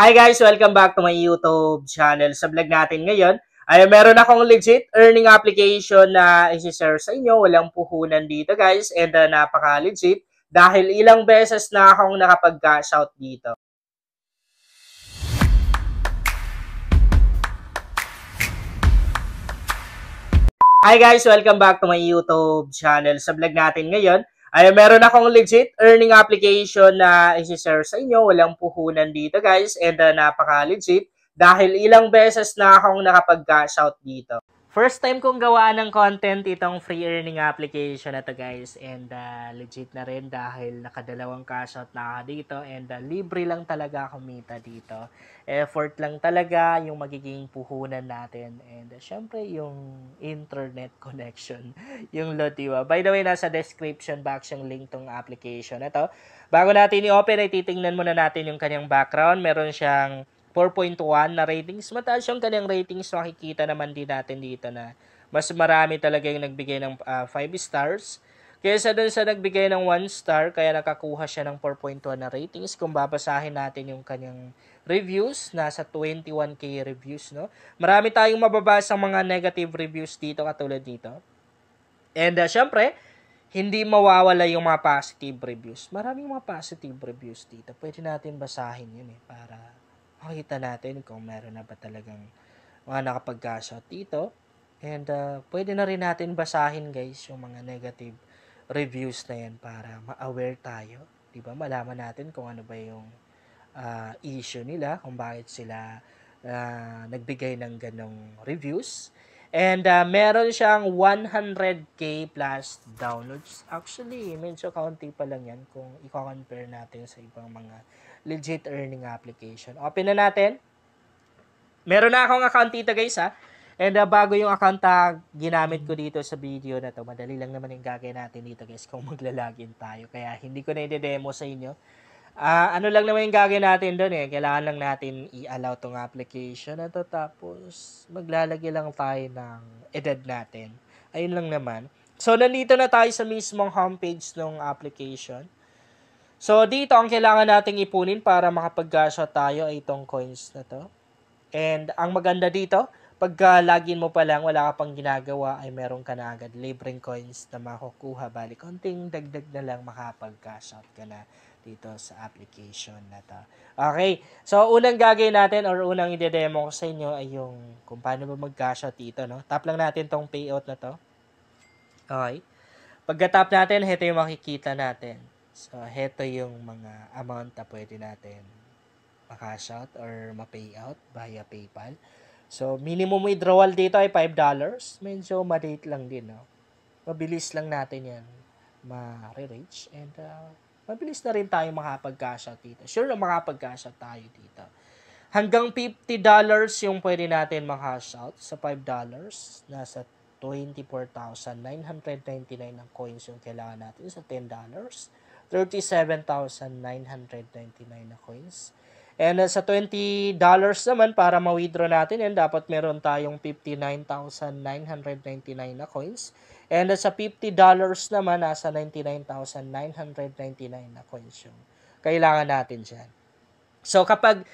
Hi guys! Welcome back to my YouTube channel. Sa vlog natin ngayon, ay meron akong legit earning application na isi-share sa inyo. Walang puhunan dito guys and uh, napaka-legit dahil ilang beses na akong nakapag-cash out dito. Hi guys! Welcome back to my YouTube channel. Sa vlog natin ngayon, ay, meron akong legit earning application na isi-share sa inyo. Walang puhunan dito guys and uh, napaka-legit dahil ilang beses na akong nakapag-cash out dito. First time kong gawa ng content itong free earning application na to guys and uh, legit na rin dahil nakadalawang cash out na ako dito and uh, libre lang talaga kumita dito. Effort lang talaga yung magiging puhunan natin and uh, syempre yung internet connection, yung Lotiwa. By the way, nasa description box yung link tong application na to. Bago natin i-open ay titingnan muna natin yung kanyang background. Meron siyang 4.1 na ratings. Mataas yung kanyang ratings. Makikita naman din natin dito na mas marami talaga yung nagbigay ng 5 uh, ah, stars. Kaysa dun sa nagbigay ng 1 star, kaya nakakuha siya ng 4.1 na ratings. Kung babasahin natin yung kanyang reviews, nasa 21k reviews, no? Marami tayong mababasa mga negative reviews dito katulad dito. And uh, syempre, hindi mawawala yung mga positive reviews. Maraming mga positive reviews dito. Pwede natin basahin yun eh, para makita natin kung meron na ba talagang mga nakapag-cash dito. And uh, pwede na rin natin basahin guys yung mga negative reviews na yan para ma-aware tayo. Diba? Malaman natin kung ano ba yung uh, issue nila, kung bakit sila uh, nagbigay ng ganong reviews. And uh, meron siyang 100k plus downloads. Actually, medyo kaunti pa lang yan kung i-compare natin sa ibang mga legit earning application. Open na natin. Meron na akong account dito guys ha. And uh, bago yung account tag, ah, ginamit ko dito sa video na to. Madali lang naman yung gagawin natin dito guys kung maglalagin tayo. Kaya hindi ko na i-demo sa inyo. Uh, ano lang naman yung gagawin natin doon eh. Kailangan lang natin i-allow tong application na to. Tapos, maglalagay lang tayo ng edad natin. Ayun lang naman. So, nandito na tayo sa mismong homepage ng application. So, dito ang kailangan nating ipunin para makapag-gasha tayo ay itong coins na to. And ang maganda dito, pagka ah, login mo pa lang, wala ka pang ginagawa, ay meron ka na agad libreng coins na makukuha. Bali, konting dagdag na lang makapag-cash out ka na dito sa application na to. Okay, so unang gagawin natin or unang ide-demo ko sa inyo ay yung kung paano ba mag-cash out dito. No? Tap lang natin tong payout na to. Okay. Pagka-tap natin, ito yung makikita natin. So, heto yung mga amount na pwede natin maka out or ma pay out via PayPal. So, minimum withdrawal dito ay $5. Medyo madate lang din, no? Mabilis lang natin yan ma-reach. And, uh, mabilis na rin tayo makapag-cash out dito. Sure na makapag-cash out tayo dito. Hanggang $50 yung pwede natin ma-cash out. Sa $5, nasa 24,999 ng coins yung kailangan natin sa $10. 37,999 na coins. And uh, sa $20 naman para ma-withdraw natin, and dapat meron tayong 59,999 na coins. And uh, sa $50 naman, nasa 99,999 na coins yung kailangan natin dyan. So kapag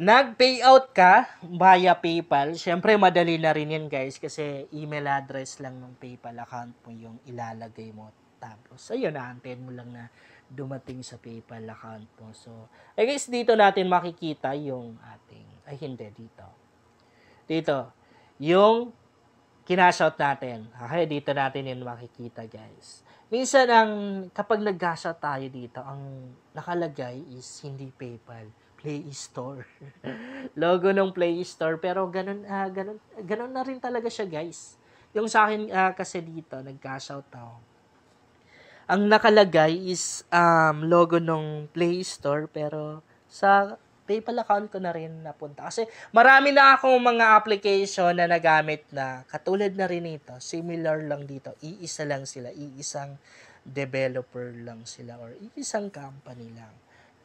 nag-payout ka via PayPal, syempre madali na rin yan guys kasi email address lang ng PayPal account mo yung ilalagay mo. Tapos ayun, aantayin mo lang na dumating sa PayPal account mo. So, I guess dito natin makikita yung ating, ay hindi, dito. Dito, yung kinashout natin. Okay, dito natin yun makikita guys. Minsan ang kapag nag-cashout tayo dito, ang nakalagay is hindi PayPal, Play Store. Logo ng Play Store pero ganun uh, ganun ganun na rin talaga siya guys. Yung sa akin uh, kasi dito nag-cashout ako ang nakalagay is um, logo ng Play Store pero sa PayPal account ko na rin napunta. Kasi marami na akong mga application na nagamit na katulad na rin ito. Similar lang dito. Iisa lang sila. Iisang developer lang sila or iisang company lang.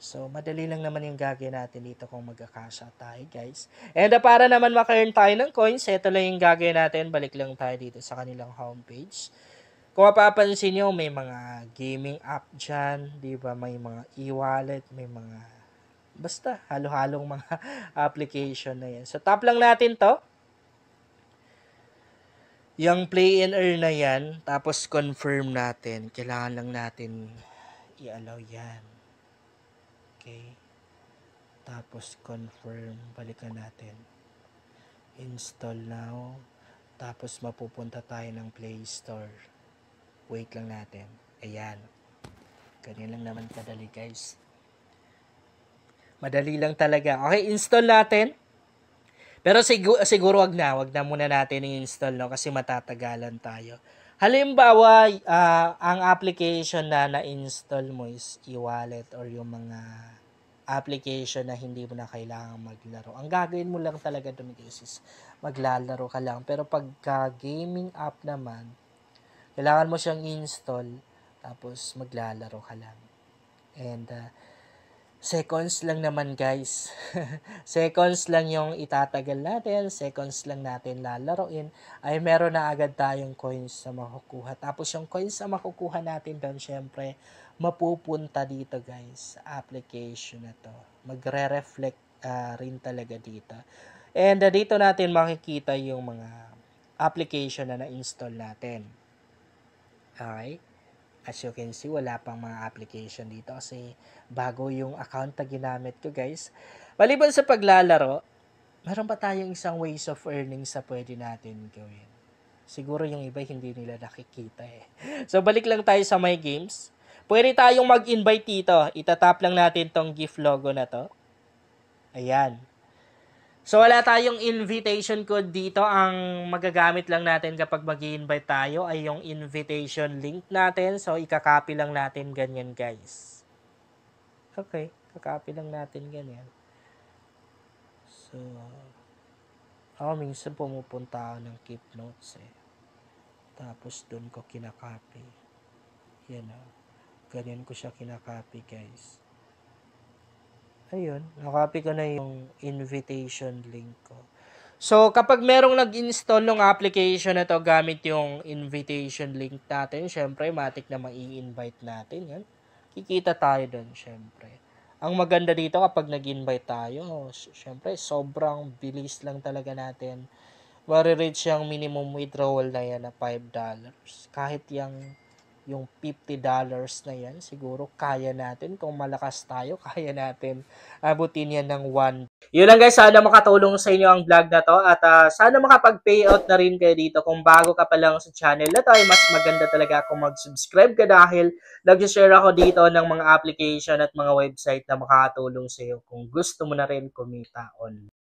So, madali lang naman yung gagawin natin dito kung magkakasya tayo, guys. And uh, para naman maka-earn tayo ng coins, ito lang yung gagawin natin. Balik lang tayo dito sa kanilang homepage. Kung mapapansin nyo, may mga gaming app dyan, di ba? May mga e-wallet, may mga, basta, halo-halong mga application na yan. So, tap lang natin to. Yung play and earn na yan, tapos confirm natin. Kailangan lang natin i-allow yan. Okay. Tapos confirm. Balikan natin. Install now. Tapos mapupunta tayo ng Play Store. Wait lang natin. Ayan. Ganyan lang naman kadali guys. Madali lang talaga. Okay, install natin. Pero siguro, siguro wag na. Wag na muna natin i-install no? kasi matatagalan tayo. Halimbawa, uh, ang application na na-install mo is e-wallet or yung mga application na hindi mo na kailangan maglaro. Ang gagawin mo lang talaga dun is maglalaro ka lang. Pero pagka gaming app naman, kailangan mo siyang install tapos maglalaro ka lang. And uh, seconds lang naman guys. seconds lang yung itatagal natin, seconds lang natin lalaroin. Ay meron na agad tayong coins na makukuha. Tapos yung coins na makukuha natin doon syempre mapupunta dito guys sa application na to. Magre-reflect uh, rin talaga dito. And uh, dito natin makikita yung mga application na na-install natin. Okay? As you can see, wala pang mga application dito kasi bago yung account na ginamit ko, guys. Maliban sa paglalaro, meron pa tayong isang ways of earning sa pwede natin gawin. Siguro yung iba hindi nila nakikita eh. So, balik lang tayo sa my games. Pwede tayong mag-invite dito. Itatap lang natin tong gift logo na to. Ayan. So wala tayong invitation code dito. Ang magagamit lang natin kapag mag invite tayo ay yung invitation link natin. So ikakopy lang natin ganyan guys. Okay, kakopy lang natin ganyan. So, ako minsan pumupunta ako ng keep notes eh. Tapos doon ko kinakopy. Yan o. Oh. Ah. Ganyan ko siya kinakopy guys. Ayun, nakopy ko na yung invitation link ko. So, kapag merong nag-install ng application na to gamit yung invitation link natin, syempre, matik na mai-invite natin yan. Kikita tayo doon, syempre. Ang maganda dito kapag nag-invite tayo, syempre, sobrang bilis lang talaga natin. Marireach yung minimum withdrawal na yan na $5. Kahit yung yung $50 na yan, siguro kaya natin. Kung malakas tayo, kaya natin abutin yan ng one. Yun lang guys, sana makatulong sa inyo ang vlog na to at uh, sana makapag-payout na rin kayo dito. Kung bago ka pa lang sa channel na to, ay mas maganda talaga kung mag-subscribe ka dahil nag-share ako dito ng mga application at mga website na makakatulong sa iyo kung gusto mo na rin kumita on.